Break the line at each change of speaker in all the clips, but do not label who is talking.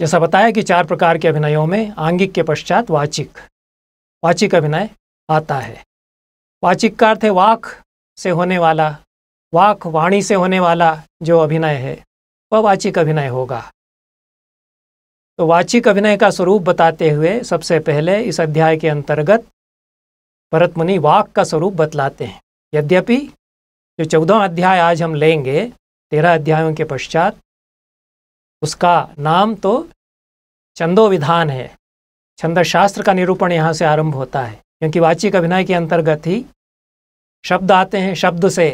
जैसा बताया कि चार प्रकार के अभिनयों में आंगिक के पश्चात वाचिक वाचिक अभिनय आता है वाचिक का अर्थ है वाक से होने वाला वाक वाणी से होने वाला जो अभिनय है वह वाचिक अभिनय होगा तो वाचिक अभिनय का स्वरूप बताते हुए सबसे पहले इस अध्याय के अंतर्गत भरत मुनि वाक का स्वरूप बतलाते हैं यद्यपि जो चौदह अध्याय आज हम लेंगे तेरह अध्यायों के पश्चात उसका नाम तो छंदो विधान है छंद शास्त्र का निरूपण यहाँ से आरंभ होता है क्योंकि वाचिक अभिनय के अंतर्गत ही शब्द आते हैं शब्द से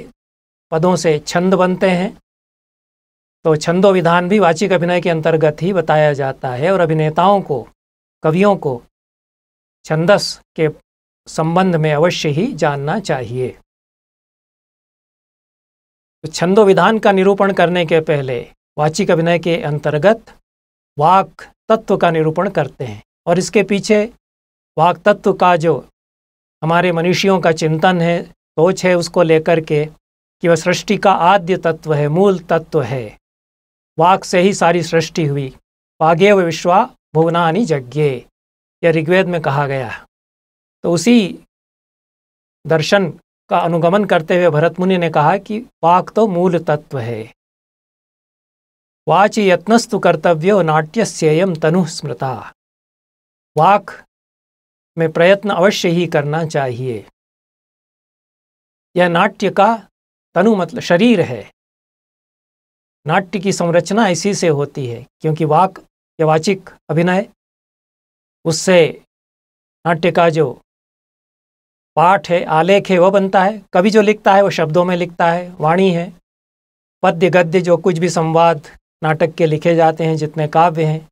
पदों से छंद बनते हैं तो छंदो विधान भी वाचिक अभिनय के अंतर्गत ही बताया जाता है और अभिनेताओं को कवियों को छंदस के संबंध में अवश्य ही जानना चाहिए तो छंदो विधान का निरूपण करने के पहले वाचिक अभिनय के अंतर्गत वाक तत्व का निरूपण करते हैं और इसके पीछे वाक तत्व का जो हमारे मनुष्यों का चिंतन है सोच है उसको लेकर के कि वह सृष्टि का आद्य तत्व है मूल तत्व है वाक से ही सारी सृष्टि हुई वागे व विश्वा भुवनानी यज्ञे यह ऋग्वेद में कहा गया तो उसी दर्शन का अनुगमन करते हुए भरत मुनि ने कहा कि वाक तो मूल तत्व है वाचि यत्नस्तु कर्तव्यो नाट्यस्ययम तनु स्मृता वाक में प्रयत्न अवश्य ही करना चाहिए यह नाट्य का तनु मतलब शरीर है नाट्य की संरचना इसी से होती है क्योंकि वाक या वाचिक अभिनय उससे नाट्य का जो पाठ है आलेख है वह बनता है कभी जो लिखता है वह शब्दों में लिखता है वाणी है पद्य गद्य जो कुछ भी संवाद नाटक के लिखे जाते हैं जितने काव्य हैं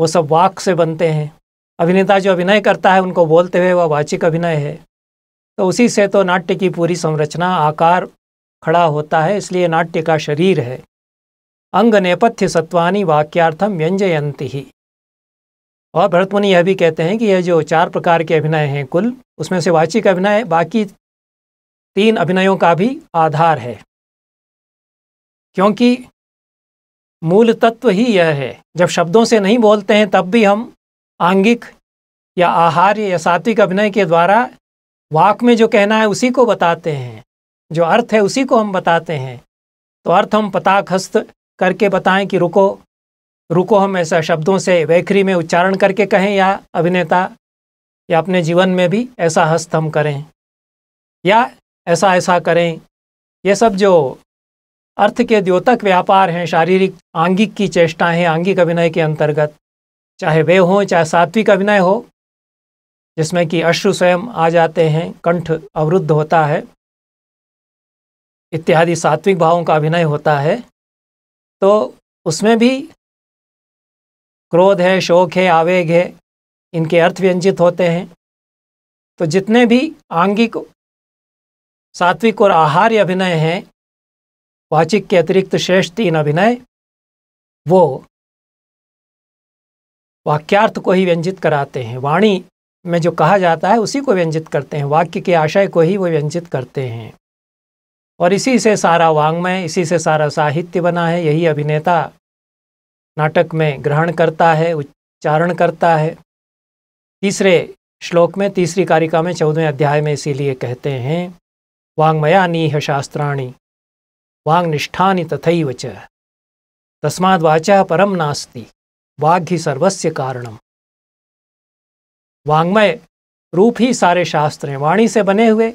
वो सब वाक से बनते हैं अभिनेता जो अभिनय करता है उनको बोलते हुए वह वाचिक अभिनय है तो उसी से तो नाट्य की पूरी संरचना आकार खड़ा होता है इसलिए नाट्य का शरीर है अंग नेपथ्य सत्वानी वाक्यार्थम व्यंजयंती ही और भरतमुनि यह भी कहते हैं कि यह जो चार प्रकार के अभिनय हैं कुल उसमें से वाचिक अभिनय बाकी तीन अभिनयों का भी आधार है क्योंकि मूल तत्व ही यह है जब शब्दों से नहीं बोलते हैं तब भी हम आंगिक या आहार्य या सात्विक अभिनय के द्वारा वाक में जो कहना है उसी को बताते हैं जो अर्थ है उसी को हम बताते हैं तो अर्थ हम पताक हस्त करके बताएं कि रुको रुको हम ऐसा शब्दों से वैखरी में उच्चारण करके कहें या अभिनेता या अपने जीवन में भी ऐसा हस्त हम करें या ऐसा ऐसा करें यह सब जो अर्थ के द्योतक व्यापार हैं शारीरिक आंगिक की चेष्टाएं आंगिक अभिनय के अंतर्गत चाहे वे हों चाहे सात्विक अभिनय हो जिसमें कि अश्रु स्वयं आ जाते हैं कंठ अवरुद्ध होता है इत्यादि सात्विक भावों का अभिनय होता है तो उसमें भी क्रोध है शोक है आवेग है इनके अर्थ व्यंजित होते हैं तो जितने भी आंगिक सात्विक और आहार्य अभिनय हैं वाचिक के अतिरिक्त शेष तीन अभिनय वो वाक्यार्थ को ही व्यंजित कराते हैं वाणी में जो कहा जाता है उसी को व्यंजित करते हैं वाक्य के आशय को ही वो व्यंजित करते हैं और इसी से सारा वांग्मय इसी से सारा साहित्य बना है यही अभिनेता नाटक में ग्रहण करता है उच्चारण करता है तीसरे श्लोक में तीसरी कारिका में चौदहवें अध्याय में इसीलिए कहते हैं वांग्मया है शास्त्राणी वांगनिष्ठानि तथा च वाचा परम नास्ती नास्ति वाघ ही सर्वस्य कारणम वांग्मय रूप ही सारे शास्त्र हैं वाणी से बने हुए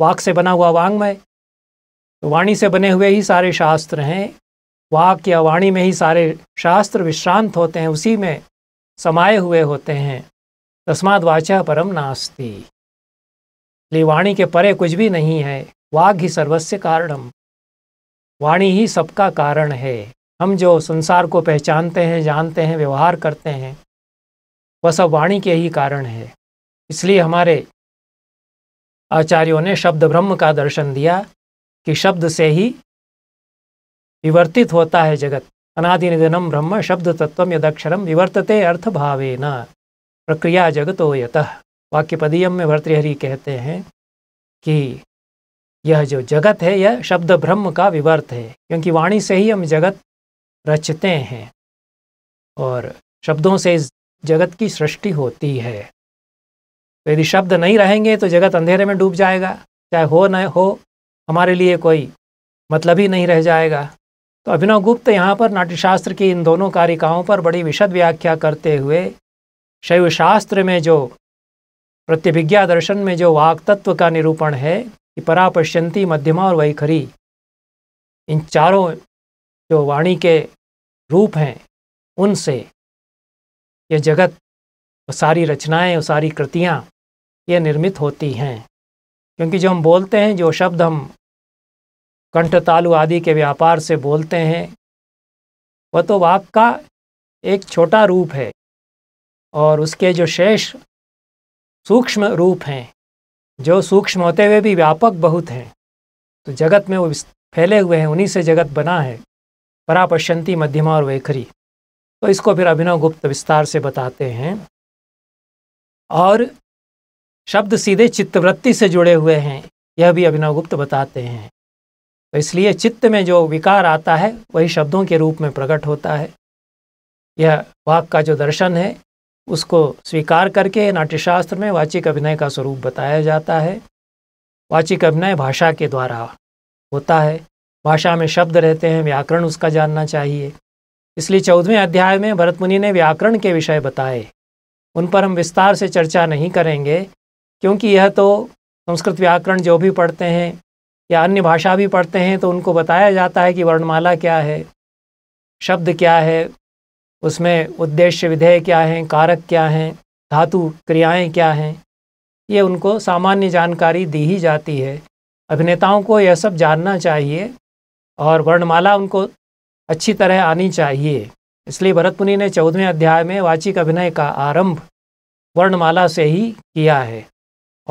वाक से बना हुआ वांग्मय तो वाणी से बने हुए ही सारे शास्त्र हैं वाक या वाणी में ही सारे शास्त्र विश्रांत होते हैं उसी में समाये हुए होते हैं तस्माद वाचा परम नास्ति वाणी के परे कुछ भी नहीं है वाघ ही सर्वस्य कारणम वाणी ही सबका कारण है हम जो संसार को पहचानते हैं जानते हैं व्यवहार करते हैं वह सब वाणी के ही कारण है इसलिए हमारे आचार्यों ने शब्द ब्रह्म का दर्शन दिया कि शब्द से ही विवर्तित होता है जगत निधनम ब्रह्म शब्द तत्व यदक्षरम विवर्तते अर्थ भावे न प्रक्रिया जगतो यत वाक्यपदीयम में भर्तृहरि कहते हैं कि यह जो जगत है यह शब्द ब्रह्म का विवर्त है क्योंकि वाणी से ही हम जगत रचते हैं और शब्दों से इस जगत की सृष्टि होती है तो यदि शब्द नहीं रहेंगे तो जगत अंधेरे में डूब जाएगा चाहे हो न हो हमारे लिए कोई मतलब ही नहीं रह जाएगा तो अभिनव गुप्त यहाँ पर नाट्यशास्त्र की इन दोनों कारिकाओं पर बड़ी विशद व्याख्या करते हुए शैव शास्त्र में जो प्रतिभिज्ञा दर्शन में जो वाक्तत्व का निरूपण है कि परा पश्यंती मध्यमा और वही खरी इन चारों जो वाणी के रूप हैं उनसे ये जगत सारी रचनाएं और सारी कृतियां ये निर्मित होती हैं क्योंकि जो हम बोलते हैं जो शब्द हम कंठ तालु आदि के व्यापार से बोलते हैं वह तो वाक का एक छोटा रूप है और उसके जो शेष सूक्ष्म रूप हैं जो सूक्ष्म होते हुए भी व्यापक बहुत हैं तो जगत में वो फैले हुए हैं उन्हीं से जगत बना है परापश्यंती मध्यमा और वैखरी तो इसको फिर अभिनव गुप्त विस्तार से बताते हैं और शब्द सीधे चित्तवृत्ति से जुड़े हुए हैं यह भी अभिनव गुप्त बताते हैं तो इसलिए चित्त में जो विकार आता है वही शब्दों के रूप में प्रकट होता है यह वाक का जो दर्शन है उसको स्वीकार करके नाट्यशास्त्र में वाचिक अभिनय का स्वरूप बताया जाता है वाचिक अभिनय भाषा के द्वारा होता है भाषा में शब्द रहते हैं व्याकरण उसका जानना चाहिए इसलिए चौदहवें अध्याय में भरत मुनि ने व्याकरण के विषय बताए उन पर हम विस्तार से चर्चा नहीं करेंगे क्योंकि यह तो संस्कृत व्याकरण जो भी पढ़ते हैं या अन्य भाषा भी पढ़ते हैं तो उनको बताया जाता है कि वर्णमाला क्या है शब्द क्या है उसमें उद्देश्य विधेय क्या हैं कारक क्या हैं धातु क्रियाएं क्या हैं ये उनको सामान्य जानकारी दी ही जाती है अभिनेताओं को यह सब जानना चाहिए और वर्णमाला उनको अच्छी तरह आनी चाहिए इसलिए भरत मुनि ने चौदहवें अध्याय में वाचिक अभिनय का आरंभ वर्णमाला से ही किया है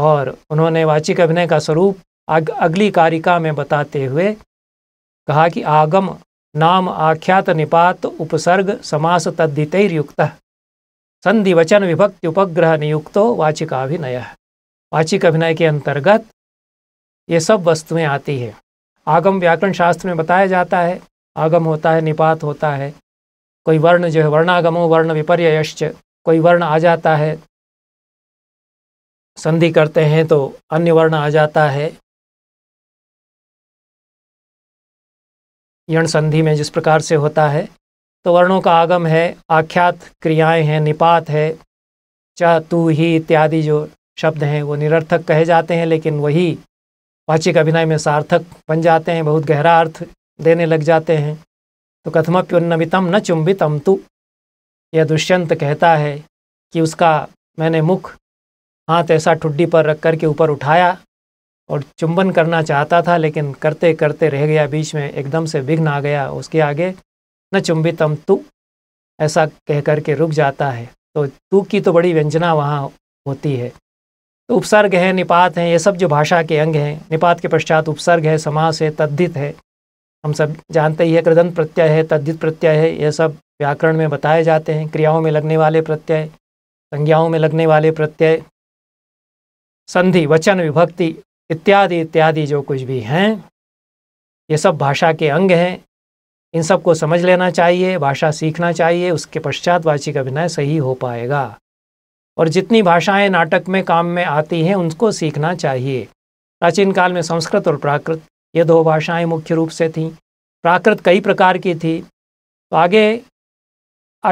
और उन्होंने वाचिक अभिनय का स्वरूप अग, अगली कारिका में बताते हुए कहा कि आगम नाम आख्यात निपात उपसर्ग समास तद्धितुक्त संधि वचन विभक्ति उपग्रह नियुक्तो वाचिकाभिनय वाचिक अभिनय के अंतर्गत ये सब वस्तुएं आती है आगम व्याकरण शास्त्र में बताया जाता है आगम होता है निपात होता है कोई वर्ण जो है वर्णागमो वर्ण विपर्य यश्च कोई वर्ण आ जाता है संधि करते हैं तो अन्य वर्ण आ जाता है यण संधि में जिस प्रकार से होता है तो वर्णों का आगम है आख्यात क्रियाएं हैं निपात है च तू ही इत्यादि जो शब्द हैं वो निरर्थक कहे जाते हैं लेकिन वही वाचिक अभिनय में सार्थक बन जाते हैं बहुत गहरा अर्थ देने लग जाते हैं तो कथमप्युन्नमितम न चुंबितम तु यह दुष्यंत कहता है कि उसका मैंने मुख हाथ ऐसा ठुड्डी पर रख करके ऊपर उठाया और चुंबन करना चाहता था लेकिन करते करते रह गया बीच में एकदम से विघ्न आ गया उसके आगे न चुंबितम तू ऐसा कह करके रुक जाता है तो तू की तो बड़ी व्यंजना वहाँ होती है तो उपसर्ग है निपात हैं ये सब जो भाषा के अंग हैं निपात के पश्चात उपसर्ग है समास है तद्धित है हम सब जानते ही है कृदन प्रत्यय है तद्धित प्रत्यय है ये सब व्याकरण में बताए जाते हैं क्रियाओं में लगने वाले प्रत्यय संज्ञाओं में लगने वाले प्रत्यय संधि वचन विभक्ति इत्यादि इत्यादि जो कुछ भी हैं ये सब भाषा के अंग हैं इन सब को समझ लेना चाहिए भाषा सीखना चाहिए उसके पश्चात वाचिक अभिनय सही हो पाएगा और जितनी भाषाएं नाटक में काम में आती हैं उनको सीखना चाहिए प्राचीन काल में संस्कृत और प्राकृत ये दो भाषाएं मुख्य रूप से थीं प्राकृत कई प्रकार की थी तो आगे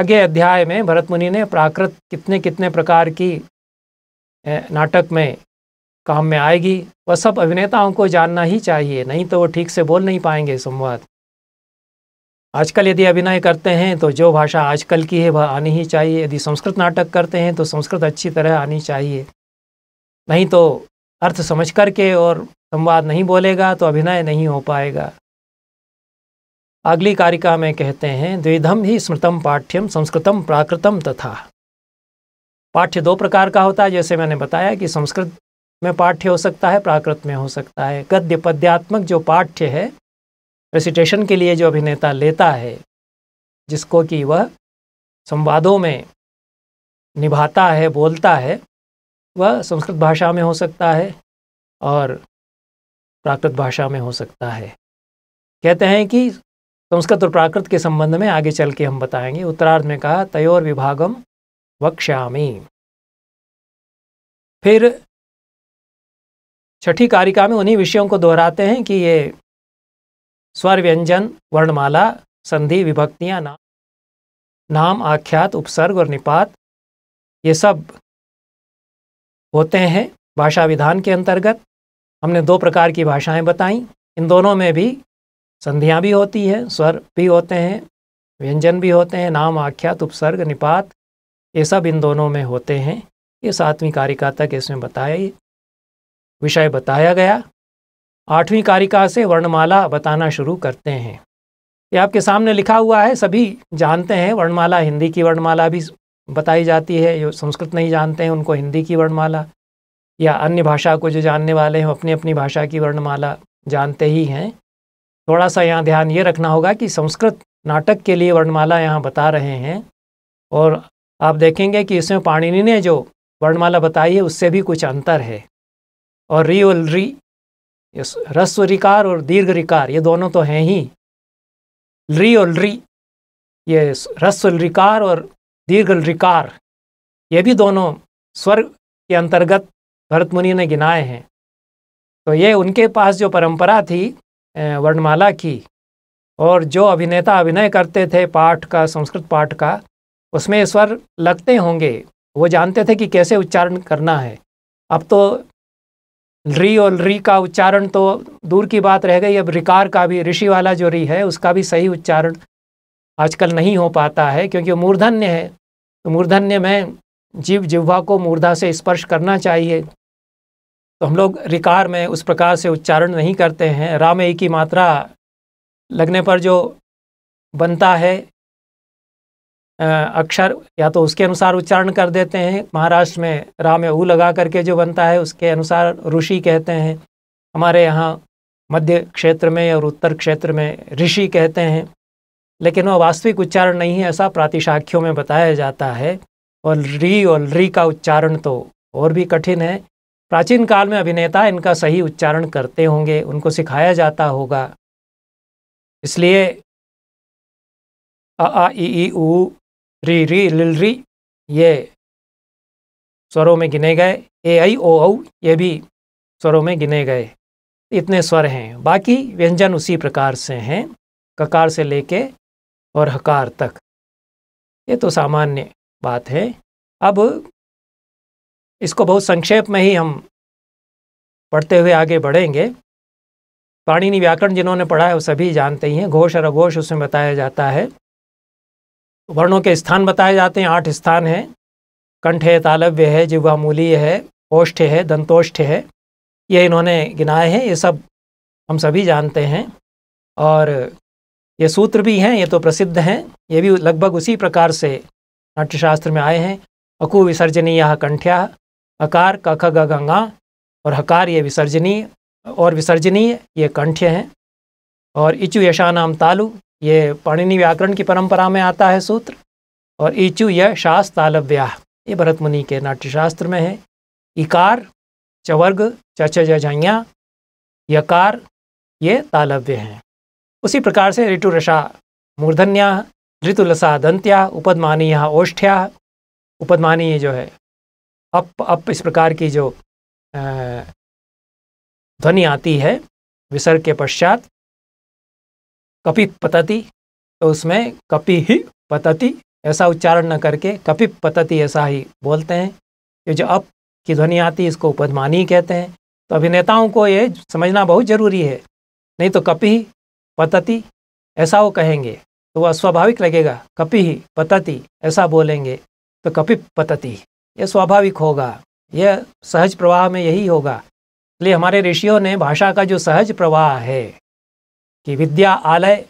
आगे अध्याय में भरत मुनि ने प्राकृत कितने कितने प्रकार की नाटक में काम में आएगी वह सब अभिनेताओं को जानना ही चाहिए नहीं तो वो ठीक से बोल नहीं पाएंगे संवाद आजकल यदि अभिनय करते हैं तो जो भाषा आजकल की है वह आनी ही चाहिए यदि संस्कृत नाटक करते हैं तो संस्कृत अच्छी तरह आनी चाहिए नहीं तो अर्थ समझ करके और संवाद नहीं बोलेगा तो अभिनय नहीं हो पाएगा अगली कारिका में कहते हैं द्विधम ही स्मृतम पाठ्यम संस्कृतम प्राकृतम तथा पाठ्य दो प्रकार का होता है जैसे मैंने बताया कि संस्कृत में पाठ्य हो सकता है प्राकृत में हो सकता है गद्य पद्यात्मक जो पाठ्य है रेसिटेशन के लिए जो अभिनेता लेता है जिसको कि वह संवादों में निभाता है बोलता है वह संस्कृत भाषा में हो सकता है और प्राकृत भाषा में हो सकता है कहते हैं कि संस्कृत और प्राकृत के संबंध में आगे चल के हम बताएंगे उत्तरार्ध में कहा तयोर विभागम वक्ष्यामी फिर छठी कारिका में उन्हीं विषयों को दोहराते हैं कि ये स्वर व्यंजन वर्णमाला संधि विभक्तियाँ नाम नाम आख्यात उपसर्ग और निपात ये सब होते हैं भाषा विधान के अंतर्गत हमने दो प्रकार की भाषाएं बताई इन दोनों में भी संधियां भी होती हैं स्वर भी होते हैं व्यंजन भी होते हैं नाम आख्यात उपसर्ग निपात ये सब इन दोनों में होते हैं ये सातवीं कारिका तक इसमें बताया विषय बताया गया आठवीं कारिका से वर्णमाला बताना शुरू करते हैं ये आपके सामने लिखा हुआ है सभी जानते हैं वर्णमाला हिंदी की वर्णमाला भी बताई जाती है जो संस्कृत नहीं जानते हैं उनको हिंदी की वर्णमाला या अन्य भाषा को जो जानने वाले हैं अपनी अपनी भाषा की वर्णमाला जानते ही हैं थोड़ा सा यहाँ ध्यान ये रखना होगा कि संस्कृत नाटक के लिए वर्णमाला यहाँ बता रहे हैं और आप देखेंगे कि इसमें पाणिनि ने जो वर्णमाला बताई है उससे भी कुछ अंतर है और री और री रस्व रिकार और दीर्घ रिकार ये दोनों तो हैं ही री और री ये रस्व रिकार और दीर्घ रिकार ये भी दोनों स्वर के अंतर्गत भरत मुनि ने गिनाए हैं तो ये उनके पास जो परंपरा थी वर्णमाला की और जो अभिनेता अभिनय करते थे पाठ का संस्कृत पाठ का उसमें स्वर लगते होंगे वो जानते थे कि कैसे उच्चारण करना है अब तो री और री का उच्चारण तो दूर की बात रह गई अब रिकार का भी ऋषि वाला जो री है उसका भी सही उच्चारण आजकल नहीं हो पाता है क्योंकि मूर्धन्य है तो मूर्धन्य में जीव जिह्वा को मूर्धा से स्पर्श करना चाहिए तो हम लोग रिकार में उस प्रकार से उच्चारण नहीं करते हैं राम की मात्रा लगने पर जो बनता है अक्षर या तो उसके अनुसार उच्चारण कर देते हैं महाराष्ट्र में राम में ऊ लगा करके जो बनता है उसके अनुसार ऋषि कहते हैं हमारे यहाँ मध्य क्षेत्र में और उत्तर क्षेत्र में ऋषि कहते हैं लेकिन वह वास्तविक उच्चारण नहीं है ऐसा प्रातिशाख्यों में बताया जाता है और री और री का उच्चारण तो और भी कठिन है प्राचीन काल में अभिनेता इनका सही उच्चारण करते होंगे उनको सिखाया जाता होगा इसलिए अ आ ई ई ऊ री री लिल री ये स्वरों में गिने गए ए आई ओ औ ये भी स्वरों में गिने गए इतने स्वर हैं बाकी व्यंजन उसी प्रकार से हैं ककार से लेके और हकार तक ये तो सामान्य बात है अब इसको बहुत संक्षेप में ही हम पढ़ते हुए आगे बढ़ेंगे पाणिनि व्याकरण जिन्होंने पढ़ा है वो सभी जानते ही हैं घोष और अघोष उसमें बताया जाता है वर्णों के स्थान बताए जाते हैं आठ स्थान हैं कंठ है तालव्य है जिह्वामूलीय है ओष्ठ है दंतोष्ठ है ये इन्होंने गिनाए हैं ये सब हम सभी जानते हैं और ये सूत्र भी हैं ये तो प्रसिद्ध हैं ये भी लगभग उसी प्रकार से नाट्यशास्त्र में आए हैं अकु विसर्जनीय कंठ्या अकार कख गंगा और हकार ये विसर्जनीय और विसर्जनीय ये कंठ्य हैं और इचु यशा नाम तालु ये पाणिनि व्याकरण की परंपरा में आता है सूत्र और ईचु यह शास तालव्याह ये भरत मुनि के नाट्यशास्त्र में है इकार चवर्ग चच जाइया यकार ये तालव्य हैं उसी प्रकार से ऋतुरसा मूर्धन्या ऋतुलसा दंत्या यहाँ ओष्ठ्या ये जो है अप अप इस प्रकार की जो ध्वनि आती है विसर्ग के पश्चात कपि पतति तो उसमें कपि ही पतति ऐसा उच्चारण न करके कपि पतति ऐसा ही बोलते हैं ये जो अप की ध्वनि आती है इसको उपधमानी कहते हैं तो अभिनेताओं को ये समझना बहुत ज़रूरी है नहीं तो कपि पतति ऐसा वो कहेंगे तो वह अस्वाभाविक लगेगा कपि ही पतति ऐसा बोलेंगे तो कपि पतति यह स्वाभाविक होगा यह सहज प्रवाह में यही होगा इसलिए हमारे ऋषियों ने भाषा का जो सहज प्रवाह है कि विद्या आलय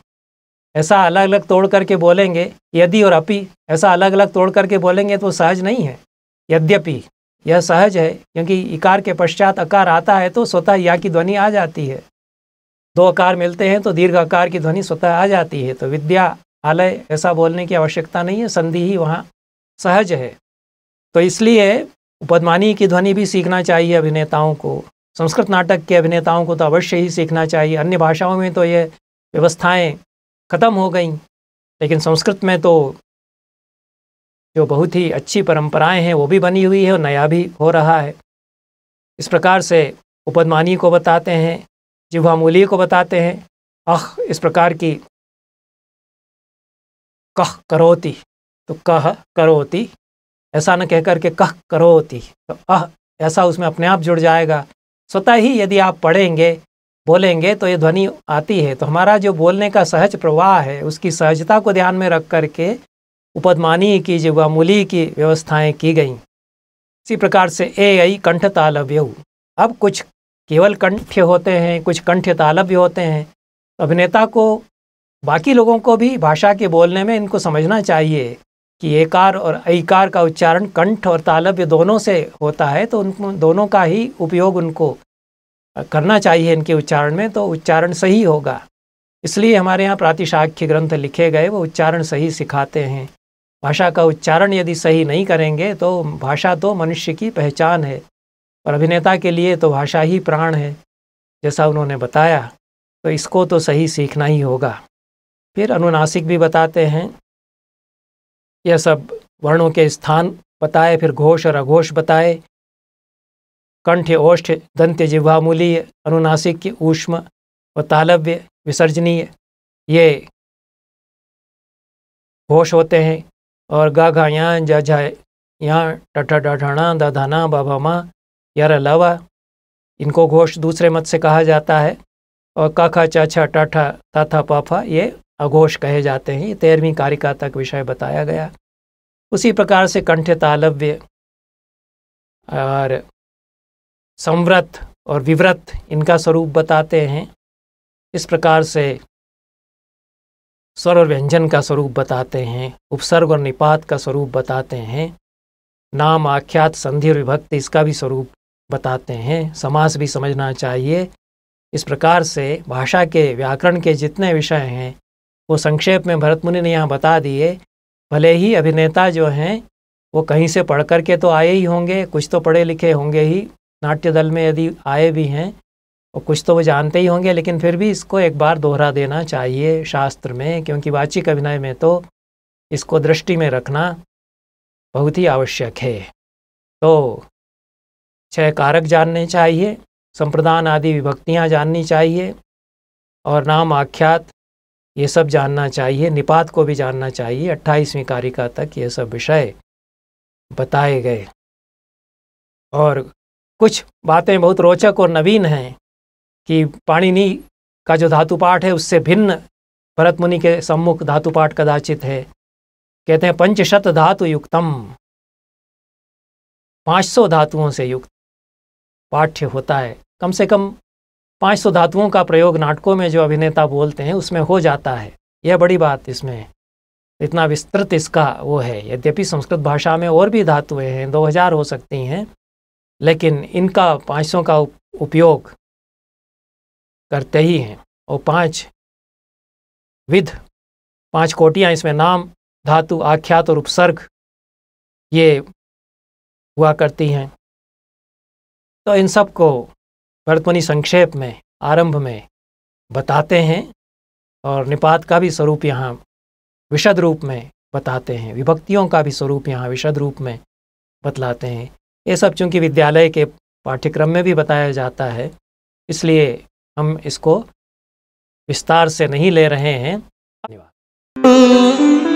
ऐसा अलग अलग तोड़ करके बोलेंगे यदि और अपि ऐसा अलग अलग तोड़ करके बोलेंगे तो सहज नहीं है यद्यपि यह सहज है क्योंकि इकार के पश्चात अकार आता है तो स्वतः या की ध्वनि आ जाती है दो आकार मिलते हैं तो दीर्घ आकार की ध्वनि स्वतः आ जाती है तो विद्या आलय ऐसा बोलने की आवश्यकता नहीं है संधि ही वहाँ सहज है तो इसलिए उपदमानी की ध्वनि भी सीखना चाहिए अभिनेताओं को संस्कृत नाटक के अभिनेताओं को तो अवश्य ही सीखना चाहिए अन्य भाषाओं में तो ये व्यवस्थाएं ख़त्म हो गई लेकिन संस्कृत में तो जो बहुत ही अच्छी परंपराएं हैं वो भी बनी हुई है और नया भी हो रहा है इस प्रकार से उपदमानी को बताते हैं जिवामूली को बताते हैं अह इस प्रकार की कह करोती तो कह करोती ऐसा न कहकर के कह करोती तो अह ऐसा उसमें अपने आप जुड़ जाएगा स्वतः ही यदि आप पढ़ेंगे बोलेंगे तो ये ध्वनि आती है तो हमारा जो बोलने का सहज प्रवाह है उसकी सहजता को ध्यान में रख करके उपदमानी की जीवामूली की व्यवस्थाएं की गई इसी प्रकार से ए आई कंठ तालव्य अब कुछ केवल कंठ्य होते हैं कुछ कंठ तालव्य होते हैं अभिनेता को बाकी लोगों को भी भाषा के बोलने में इनको समझना चाहिए कि एकार और ईकार का उच्चारण कंठ और तालव्य दोनों से होता है तो उन दोनों का ही उपयोग उनको करना चाहिए इनके उच्चारण में तो उच्चारण सही होगा इसलिए हमारे यहाँ प्रातिशाख्य ग्रंथ लिखे गए वो उच्चारण सही सिखाते हैं भाषा का उच्चारण यदि सही नहीं करेंगे तो भाषा तो मनुष्य की पहचान है और अभिनेता के लिए तो भाषा ही प्राण है जैसा उन्होंने बताया तो इसको तो सही सीखना ही होगा फिर अनुनासिक भी बताते हैं यह सब वर्णों के स्थान बताए फिर घोष और अघोष बताए कंठ ओष्ठ दंत्य जिह्वामूलीय अनुनासिक ऊष्म व तालव्य विसर्जनीय ये घोष होते हैं और गा घा या जा झा या टठा डाढ़ाणा दाधाना बाबा माँ यार अलावा इनको घोष दूसरे मत से कहा जाता है और काखा चाछा टाठा ताथा पाफा ये अघोष कहे जाते हैं तेरहवीं कारिका तक विषय बताया गया उसी प्रकार से कंठ तालव्य और संव्रत और विव्रत इनका स्वरूप बताते हैं इस प्रकार से स्वर और व्यंजन का स्वरूप बताते हैं उपसर्ग और निपात का स्वरूप बताते हैं नाम आख्यात संधि और विभक्ति इसका भी स्वरूप बताते हैं समास भी समझना चाहिए इस प्रकार से भाषा के व्याकरण के जितने विषय हैं वो संक्षेप में भरत मुनि ने यहाँ बता दिए भले ही अभिनेता जो हैं वो कहीं से पढ़ कर के तो आए ही होंगे कुछ तो पढ़े लिखे होंगे ही नाट्य दल में यदि आए भी हैं और कुछ तो वो जानते ही होंगे लेकिन फिर भी इसको एक बार दोहरा देना चाहिए शास्त्र में क्योंकि वाचिक अभिनय में तो इसको दृष्टि में रखना बहुत ही आवश्यक है तो छह कारक जानने चाहिए संप्रदान आदि विभक्तियाँ जाननी चाहिए और नाम आख्यात ये सब जानना चाहिए निपात को भी जानना चाहिए अट्ठाईसवीं कारिका तक ये सब विषय बताए गए और कुछ बातें बहुत रोचक और नवीन हैं कि पाणिनि का जो धातु पाठ है उससे भिन्न भरत मुनि के सम्मुख धातु पाठ कदाचित है कहते हैं पंचशत धातु युक्तम 500 सौ धातुओं से युक्त पाठ्य होता है कम से कम पांच सौ धातुओं का प्रयोग नाटकों में जो अभिनेता बोलते हैं उसमें हो जाता है यह बड़ी बात इसमें इतना विस्तृत इसका वो है यद्यपि संस्कृत भाषा में और भी धातुएं हैं दो हजार हो सकती हैं लेकिन इनका पाँच सौ का उपयोग करते ही हैं और पांच विध पांच कोटियां इसमें नाम धातु आख्यात और उपसर्ग ये हुआ करती हैं तो इन सब को भरतमुनि संक्षेप में आरंभ में बताते हैं और निपात का भी स्वरूप यहाँ विशद रूप में बताते हैं विभक्तियों का भी स्वरूप यहाँ विशद रूप में बतलाते हैं ये सब चूंकि विद्यालय के पाठ्यक्रम में भी बताया जाता है इसलिए हम इसको विस्तार से नहीं ले रहे हैं धन्यवाद